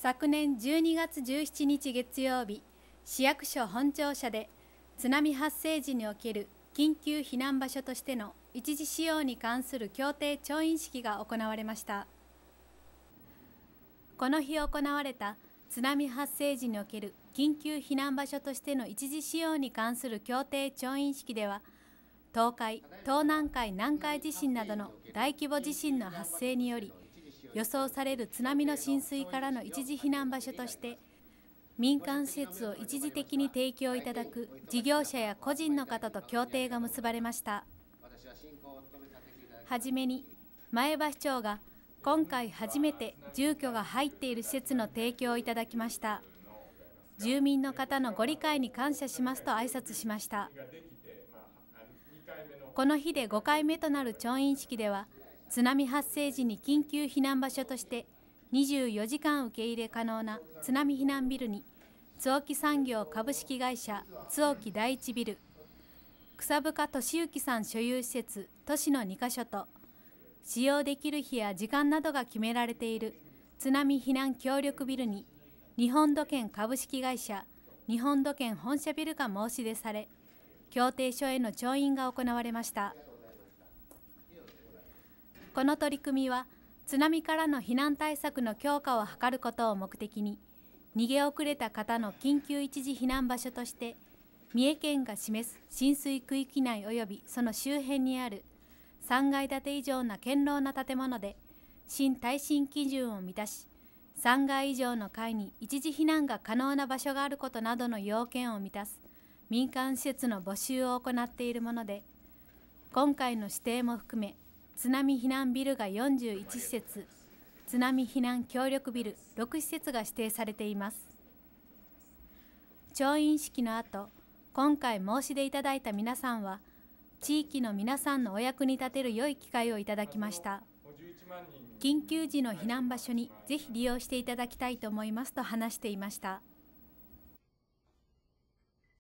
昨年12月17日月曜日市役所本庁舎で津波発生時における緊急避難場所としての一時使用に関する協定調印式が行われましたこの日行われた津波発生時における緊急避難場所としての一時使用に関する協定調印式では東海東南海南海地震などの大規模地震の発生により予想される津波の浸水からの一時避難場所として民間施設を一時的に提供いただく事業者や個人の方と協定が結ばれましたはじめに前橋町が今回初めて住居が入っている施設の提供をいただきました住民の方のご理解に感謝しますと挨拶しましたこの日で5回目となる調印式では津波発生時に緊急避難場所として24時間受け入れ可能な津波避難ビルに津沖産業株式会社津沖第一ビル草深俊幸さん所有施設都市の2か所と使用できる日や時間などが決められている津波避難協力ビルに日本土建株式会社日本土建本社ビルが申し出され協定書への調印が行われました。この取り組みは津波からの避難対策の強化を図ることを目的に逃げ遅れた方の緊急一時避難場所として三重県が示す浸水区域内及びその周辺にある3階建て以上な堅牢な建物で新耐震基準を満たし3階以上の階に一時避難が可能な場所があることなどの要件を満たす民間施設の募集を行っているもので今回の指定も含め津波避難ビルが41施設津波避難協力ビル6施設が指定されています調印式の後今回申し出いただいた皆さんは地域の皆さんのお役に立てる良い機会をいただきました緊急時の避難場所にぜひ利用していただきたいと思いますと話していました。